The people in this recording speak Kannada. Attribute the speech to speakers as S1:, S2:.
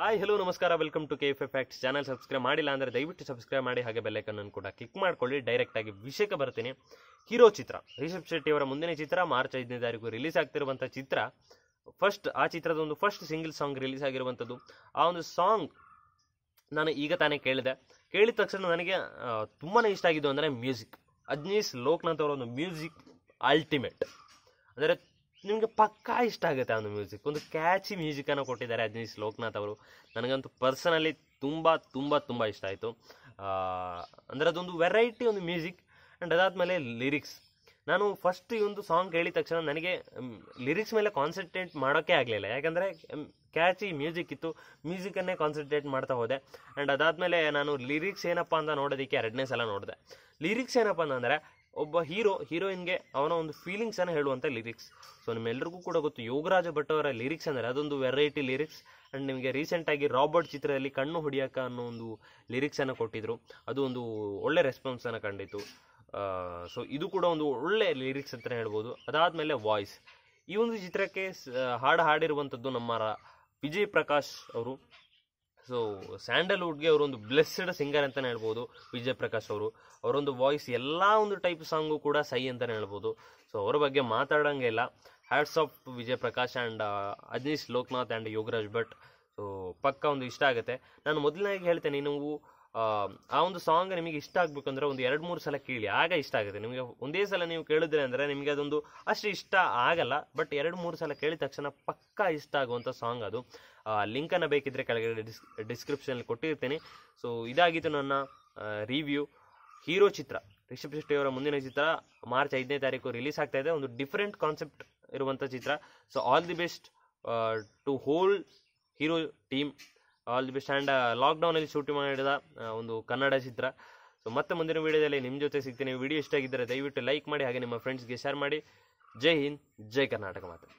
S1: ಹಾಯ್ ಹಲೋ ನಮಸ್ಕಾರ welcome to K F facts channel subscribe ಮಾಡಿಲ್ಲ ಅಂದರೆ ದಯವಿಟ್ಟು ಸಬ್ಸ್ಕ್ರೈಬ್ ಮಾಡಿ ಹಾಗೆ ಬೆಲ್ಲೈಕನ್ನು ಕೂಡ ಕ್ಲಿಕ್ ಮಾಡಿಕೊಳ್ಳಿ ಡೈರೆಕ್ಟಾಗಿ ವಿಷಯಕ್ಕೆ ಬರ್ತೀನಿ ಹೀರೋ ಚಿತ್ರ ರಿಷಬ್ ಶೆಟ್ಟಿ ಅವರ ಮುಂದಿನ ಚಿತ್ರ ಮಾರ್ಚ್ ಐದನೇ ತಾರೀಕು ರಿಲೀಸ್ ಆಗ್ತಿರುವಂಥ ಚಿತ್ರ ಫಸ್ಟ್ ಆ ಚಿತ್ರದ ಒಂದು ಫಸ್ಟ್ ಸಿಂಗಲ್ ಸಾಂಗ್ ರಿಲೀಸ್ ಆಗಿರುವಂಥದ್ದು ಆ ಒಂದು ಸಾಂಗ್ ನಾನು ಈಗ ತಾನೇ ಕೇಳಿದೆ ಕೇಳಿದ ತಕ್ಷಣ ನನಗೆ ತುಂಬಾ ಇಷ್ಟ ಆಗಿದ್ದು ಅಂದರೆ ಮ್ಯೂಸಿಕ್ ಅಜ್ನೀಸ್ ಲೋಕ್ನಾಥ್ ಅವರ ಒಂದು ಮ್ಯೂಸಿಕ್ ಅಲ್ಟಿಮೇಟ್ ಅಂದರೆ ನಿಮಗೆ ಪಕ್ಕಾ ಇಷ್ಟ ಆಗುತ್ತೆ ಒಂದು ಮ್ಯೂಸಿಕ್ ಒಂದು ಕ್ಯಾಚಿ ಮ್ಯೂಸಿಕನ್ನು ಕೊಟ್ಟಿದ್ದಾರೆ ಅಜನೀಶ್ ಲೋಕನಾಥ್ ಅವರು ನನಗಂತೂ ಪರ್ಸನಲಿ ತುಂಬ ತುಂಬ ತುಂಬ ಇಷ್ಟ ಆಯಿತು ಅಂದರೆ ಅದೊಂದು ವೆರೈಟಿ ಒಂದು ಮ್ಯೂಸಿಕ್ ಆ್ಯಂಡ್ ಅದಾದಮೇಲೆ ಲಿರಿಕ್ಸ್ ನಾನು ಫಸ್ಟ್ ಈ ಒಂದು ಸಾಂಗ್ ಕೇಳಿದ ತಕ್ಷಣ ನನಗೆ ಲಿರಿಕ್ಸ್ ಮೇಲೆ ಕಾನ್ಸಂಟ್ರೇಟ್ ಮಾಡೋಕ್ಕೆ ಆಗಲಿಲ್ಲ ಯಾಕಂದರೆ ಕ್ಯಾಚಿ ಮ್ಯೂಸಿಕ್ ಇತ್ತು ಮ್ಯೂಸಿಕನ್ನೇ ಕಾನ್ಸಂಟ್ರೇಟ್ ಮಾಡ್ತಾ ಹೋದೆ ಆ್ಯಂಡ್ ಅದಾದಮೇಲೆ ನಾನು ಲಿರಿಕ್ಸ್ ಏನಪ್ಪ ಅಂತ ನೋಡೋದಕ್ಕೆ ಎರಡನೇ ಸಲ ನೋಡಿದೆ ಲಿರಿಕ್ಸ್ ಏನಪ್ಪ ಅಂತಂದರೆ ಒಬ್ಬ ಹೀರೋ ಹೀರೋಯಿನ್ಗೆ ಅವನ ಒಂದು ಫೀಲಿಂಗ್ಸನ್ನು ಹೇಳುವಂಥ ಲಿರಿಕ್ಸ್ ಸೊ ನಿಮ್ಮೆಲ್ಲರಿಗೂ ಕೂಡ ಗೊತ್ತು ಯೋಗರಾಜ ಭಟ್ ಅವರ ಲಿರಿಕ್ಸ್ ಅಂದರೆ ಅದೊಂದು ವೆರೈಟಿ ಲಿರಿಕ್ಸ್ ಆ್ಯಂಡ್ ನಿಮಗೆ ರೀಸೆಂಟಾಗಿ ರಾಬರ್ಟ್ ಚಿತ್ರದಲ್ಲಿ ಕಣ್ಣು ಹೊಡಿಯಕ ಅನ್ನೋ ಒಂದು ಲಿರಿಕ್ಸನ್ನು ಕೊಟ್ಟಿದ್ದರು ಅದು ಒಂದು ಒಳ್ಳೆ ರೆಸ್ಪಾನ್ಸನ್ನು ಕಂಡಿತು ಸೊ ಇದು ಕೂಡ ಒಂದು ಒಳ್ಳೆ ಲಿರಿಕ್ಸ್ ಅಂತಲೇ ಹೇಳ್ಬೋದು ಮೇಲೆ ವಾಯ್ಸ್ ಈ ಒಂದು ಚಿತ್ರಕ್ಕೆ ಹಾಡು ಹಾಡಿರುವಂಥದ್ದು ನಮ್ಮ ವಿಜಯ್ ಪ್ರಕಾಶ್ ಅವರು ಸೊ ಸ್ಯಾಂಡಲ್ವುಡ್ಗೆ ಅವರೊಂದು ಬ್ಲೆಸ್ಡ್ ಸಿಂಗರ್ ಅಂತಲೇ ಹೇಳ್ಬೋದು ವಿಜಯ್ ಪ್ರಕಾಶ್ ಅವರು ಅವರೊಂದು ವಾಯ್ಸ್ ಎಲ್ಲ ಒಂದು ಟೈಪ್ ಸಾಂಗು ಕೂಡ ಸೈ ಅಂತಲೇ ಹೇಳ್ಬೋದು ಸೊ ಅವರ ಬಗ್ಗೆ ಮಾತಾಡೋಂಗೆ ಇಲ್ಲ hats off Vijay Prakash and Ajaneesh Loknath and Yogaraj Bhat so ಪಕ್ಕ ಒಂದು ಇಷ್ಟ ಆಗುತ್ತೆ ನಾನು ಮೊದಲನೇ ಹೇಳ್ತೇನೆ ನೀವು ಆ ಒಂದು ಸಾಂಗ್ ನಿಮಗೆ ಇಷ್ಟ ಆಗಬೇಕಂದ್ರೆ ಒಂದು ಎರಡು ಮೂರು ಸಲ ಕೇಳಿ ಆಗ ಇಷ್ಟ ಆಗುತ್ತೆ ನಿಮಗೆ ಒಂದೇ ಸಲ ನೀವು ಕೇಳಿದ್ರೆ ಅಂದರೆ ನಿಮಗೆ ಅದೊಂದು ಅಷ್ಟು ಇಷ್ಟ ಆಗಲ್ಲ ಬಟ್ ಎರಡು ಮೂರು ಸಲ ಕೇಳಿದ ತಕ್ಷಣ ಪಕ್ಕಾ ಇಷ್ಟ ಆಗುವಂಥ ಸಾಂಗ್ ಅದು ಲಿಂಕನ್ನು ಬೇಕಿದ್ದರೆ ಕೆಳಗಡೆ ಡಿಸ್ ಡಿಸ್ಕ್ರಿಪ್ಷನಲ್ಲಿ ಕೊಟ್ಟಿರ್ತೀನಿ ಸೊ ಇದಾಗಿತ್ತು ನನ್ನ ರಿವ್ಯೂ ಹೀರೋ ಚಿತ್ರ ರಿಷಬ್ ಶೆಟ್ಟಿ ಅವರ ಮುಂದಿನ ಚಿತ್ರ ಮಾರ್ಚ್ ಐದನೇ ತಾರೀಕು ರಿಲೀಸ್ ಆಗ್ತಾ ಇದೆ ಒಂದು ಡಿಫ್ರೆಂಟ್ ಕಾನ್ಸೆಪ್ಟ್ ಇರುವಂಥ ಚಿತ್ರ so all the best to whole Hero team all the best and ಲಾಕ್ಡೌನಲ್ಲಿ ಶೂಟಿಂಗ್ ಮಾಡಿದ ಒಂದು ಕನ್ನಡ ಚಿತ್ರ ಸೊ ಮತ್ತೆ ಮುಂದಿನ ವೀಡಿಯೋದಲ್ಲಿ ನಿಮ್ಮ ಜೊತೆ ಸಿಗ್ತೀನಿ ವಿಡಿಯೋ ಇಷ್ಟ ಆಗಿದ್ದರೆ ದಯವಿಟ್ಟು ಲೈಕ್ ಮಾಡಿ ಹಾಗೆ ನಿಮ್ಮ ಫ್ರೆಂಡ್ಸ್ಗೆ ಶೇರ್ ಮಾಡಿ ಜೈ ಹಿಂದ್ ಜೈ ಕರ್ನಾಟಕ ಮಾತ್ರ